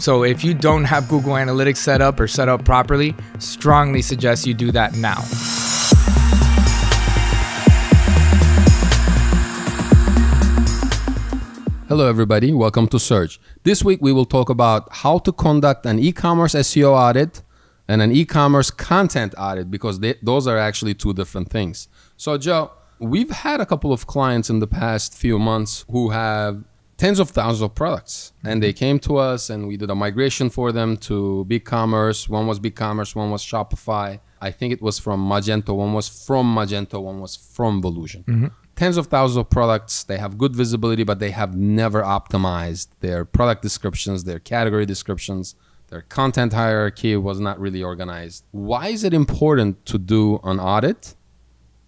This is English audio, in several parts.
So if you don't have Google Analytics set up or set up properly, strongly suggest you do that now. Hello everybody, welcome to Search. This week we will talk about how to conduct an e-commerce SEO audit and an e-commerce content audit because they, those are actually two different things. So Joe, we've had a couple of clients in the past few months who have tens of thousands of products and mm-hmm. they came to us and we did a migration for them to BigCommerce. One was BigCommerce, one was Shopify. I think it was from Magento, one was from Magento, one was from Volusion. Mm-hmm. Tens of thousands of products. They have good visibility, but they have never optimized their product descriptions, their category descriptions. Their content hierarchy was not really organized. Why is it important to do an audit?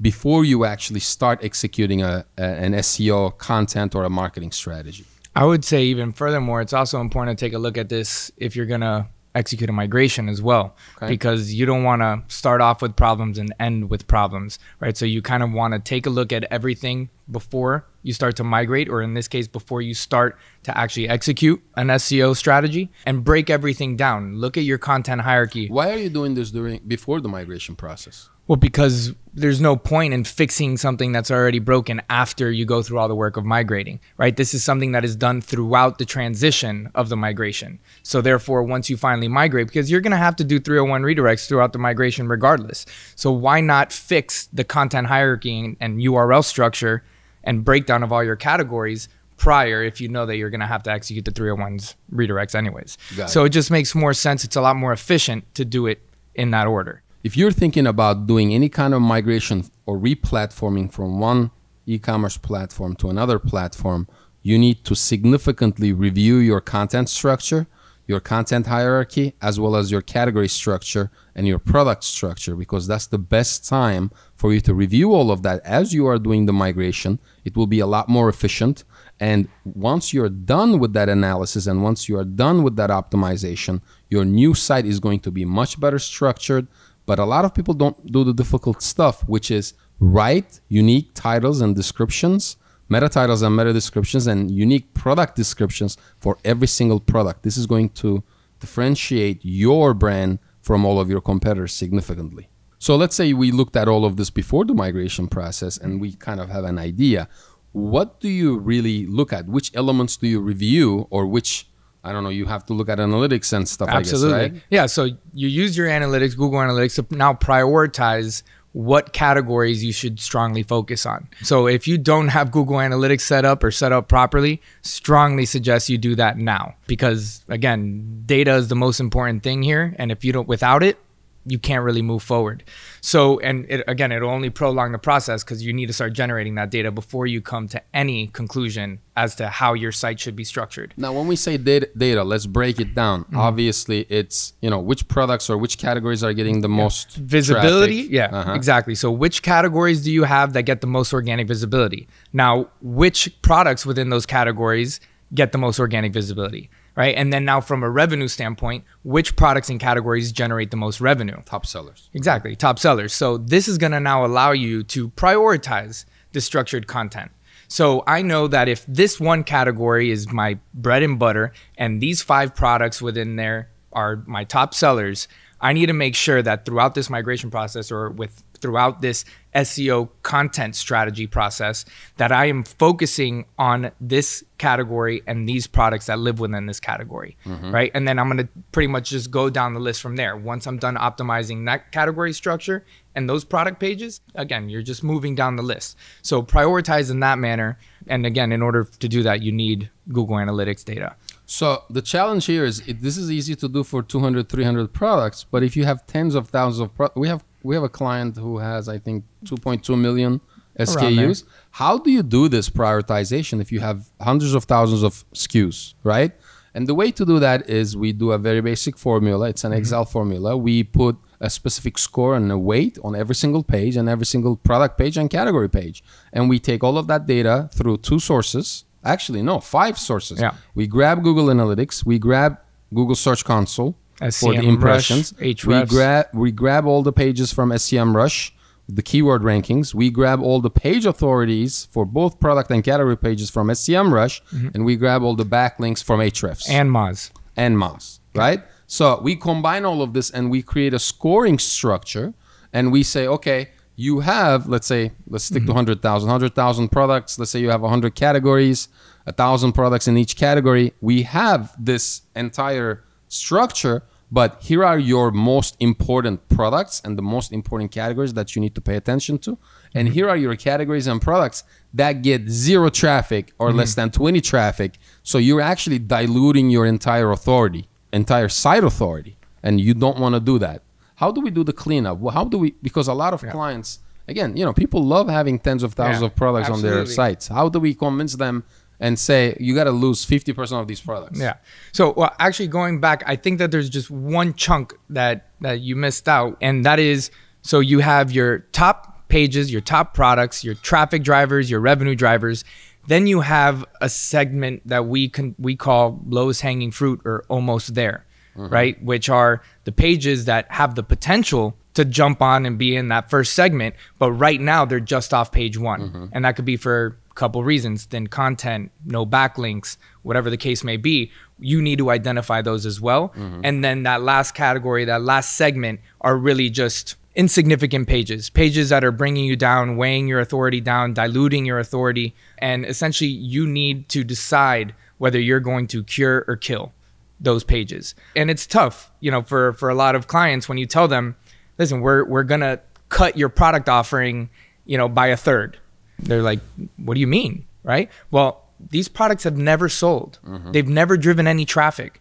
before you actually start executing a, a, an SEO content or a marketing strategy? I would say even furthermore, it's also important to take a look at this if you're gonna execute a migration as well, okay. because you don't want to start off with problems and end with problems, right? So you kind of want to take a look at everything before you start to migrate, or in this case, before you start to actually execute an SEO strategy, and break everything down. Look at your content hierarchy. Why are you doing this during before the migration process? Well, because there's no point in fixing something that's already broken after you go through all the work of migrating, right? This is something that is done throughout the transition of the migration. So, therefore, once you finally migrate, because you're going to have to do 301 redirects throughout the migration regardless. So, why not fix the content hierarchy and URL structure and breakdown of all your categories prior if you know that you're going to have to execute the 301s redirects anyways? It. So, it just makes more sense. It's a lot more efficient to do it in that order. If you're thinking about doing any kind of migration or replatforming from one e-commerce platform to another platform, you need to significantly review your content structure, your content hierarchy, as well as your category structure and your product structure, because that's the best time for you to review all of that as you are doing the migration. It will be a lot more efficient. And once you're done with that analysis and once you are done with that optimization, your new site is going to be much better structured but a lot of people don't do the difficult stuff, which is write unique titles and descriptions, meta titles and meta descriptions, and unique product descriptions for every single product. This is going to differentiate your brand from all of your competitors significantly. So let's say we looked at all of this before the migration process and we kind of have an idea. What do you really look at? Which elements do you review or which I don't know, you have to look at analytics and stuff. Absolutely. that. right? Yeah. So you use your analytics, Google Analytics, to now prioritize what categories you should strongly focus on. So if you don't have Google Analytics set up or set up properly, strongly suggest you do that now because again, data is the most important thing here and if you don't without it, you can't really move forward. So, and it, again, it'll only prolong the process because you need to start generating that data before you come to any conclusion as to how your site should be structured. Now, when we say data, data let's break it down. Mm -hmm. Obviously, it's you know which products or which categories are getting the yeah. most visibility. Traffic. Yeah, uh -huh. exactly. So, which categories do you have that get the most organic visibility? Now, which products within those categories get the most organic visibility? right? And then now from a revenue standpoint, which products and categories generate the most revenue? Top sellers. Exactly, top sellers. So this is going to now allow you to prioritize the structured content. So I know that if this one category is my bread and butter and these five products within there are my top sellers, I need to make sure that throughout this migration process or with throughout this SEO content strategy process that I am focusing on this category and these products that live within this category, mm -hmm. right? And then I'm going to pretty much just go down the list from there. Once I'm done optimizing that category structure and those product pages, again, you're just moving down the list. So prioritize in that manner. And again, in order to do that, you need Google Analytics data. So the challenge here is it, this is easy to do for 200, 300 products, but if you have tens of thousands of products, we have we have a client who has I think 2.2 million SKUs. How do you do this prioritization if you have hundreds of thousands of SKUs, right? And the way to do that is we do a very basic formula. It's an mm -hmm. Excel formula. We put a specific score and a weight on every single page and every single product page and category page. And we take all of that data through two sources, actually no five sources yeah. we grab google analytics we grab google search console SCM for the impressions Rush, we grab we grab all the pages from Rush, the keyword rankings we grab all the page authorities for both product and category pages from SCM mm -hmm. and we grab all the backlinks from hrefs and moz and moz yeah. right so we combine all of this and we create a scoring structure and we say okay you have, let's say, let's stick mm-hmm. to 100,000, 100,000 products. Let's say you have 100 categories, 1,000 products in each category. We have this entire structure, but here are your most important products and the most important categories that you need to pay attention to. Mm-hmm. And here are your categories and products that get zero traffic or mm-hmm. less than 20 traffic. So you're actually diluting your entire authority, entire site authority. And you don't want to do that how do we do the cleanup? How do we? Because a lot of yeah. clients, again, you know, people love having tens of thousands yeah, of products absolutely. on their sites. How do we convince them and say you got to lose 50% of these products yeah so well, actually going back i think that there's just one chunk that that you missed out and that is so you have your top pages your top products your traffic drivers your revenue drivers then you have a segment that we can we call lowest hanging fruit or almost there mm-hmm. right? Which are the pages that have the potential to jump on and be in that first segment, but right now they're just off page one. Mm-hmm. And that could be for a couple reasons thin content, no backlinks, whatever the case may be. You need to identify those as well. Mm-hmm. And then that last category, that last segment are really just insignificant pages, pages that are bringing you down, weighing your authority down, diluting your authority. And essentially, you need to decide whether you're going to cure or kill those pages. And it's tough, you know, for for a lot of clients when you tell them, listen, we're we're gonna cut your product offering, you know, by a third. They're like, what do you mean, right? Well, these products have never sold. Mm -hmm. They've never driven any traffic,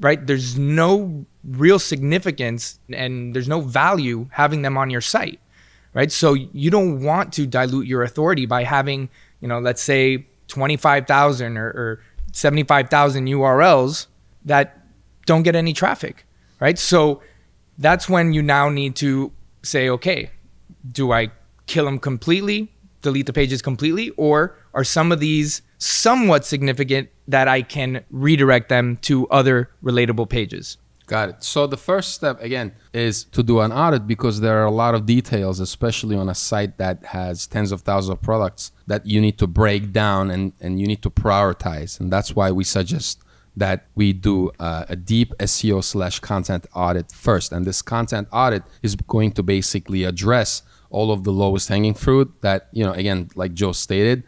right? There's no real significance and there's no value having them on your site, right? So you don't want to dilute your authority by having, you know, let's say 25,000 or, or 75,000 URLs that don't get any traffic, right? So that's when you now need to say, okay, do I kill them completely, delete the pages completely, or are some of these somewhat significant that I can redirect them to other relatable pages? Got it. So the first step again is to do an audit because there are a lot of details, especially on a site that has tens of thousands of products that you need to break down and, and you need to prioritize. And that's why we suggest that we do uh, a deep SEO slash content audit first. And this content audit is going to basically address all of the lowest hanging fruit that, you know, again, like Joe stated,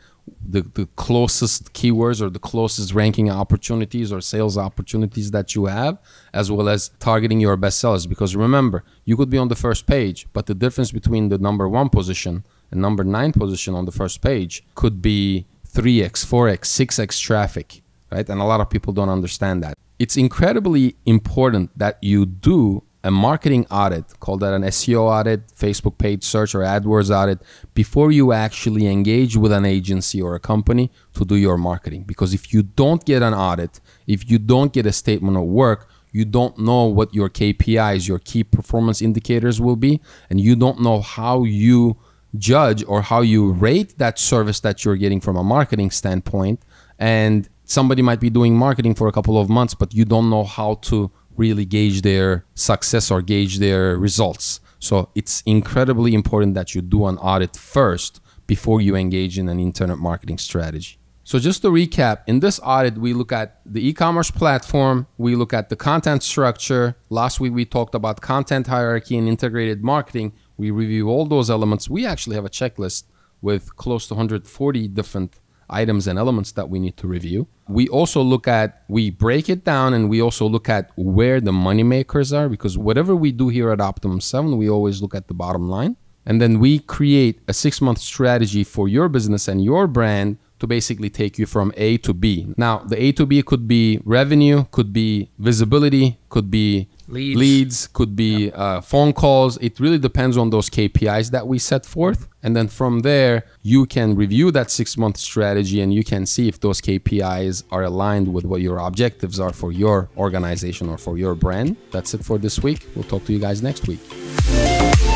the, the closest keywords or the closest ranking opportunities or sales opportunities that you have, as well as targeting your best sellers. Because remember, you could be on the first page, but the difference between the number one position and number nine position on the first page could be 3x, 4x, 6x traffic right? And a lot of people don't understand that. It's incredibly important that you do a marketing audit, call that an SEO audit, Facebook page search, or AdWords audit, before you actually engage with an agency or a company to do your marketing. Because if you don't get an audit, if you don't get a statement of work, you don't know what your KPIs, your key performance indicators will be, and you don't know how you judge or how you rate that service that you're getting from a marketing standpoint. And somebody might be doing marketing for a couple of months, but you don't know how to really gauge their success or gauge their results. So it's incredibly important that you do an audit first before you engage in an internet marketing strategy. So just to recap, in this audit, we look at the e-commerce platform, we look at the content structure. Last week, we talked about content hierarchy and integrated marketing. We review all those elements. We actually have a checklist with close to 140 different items and elements that we need to review. We also look at, we break it down and we also look at where the money makers are because whatever we do here at Optimum 7, we always look at the bottom line. And then we create a six month strategy for your business and your brand to basically take you from A to B. Now, the A to B could be revenue, could be visibility, could be leads, leads could be yep. uh, phone calls. It really depends on those KPIs that we set forth. And then from there, you can review that six month strategy and you can see if those KPIs are aligned with what your objectives are for your organization or for your brand. That's it for this week. We'll talk to you guys next week.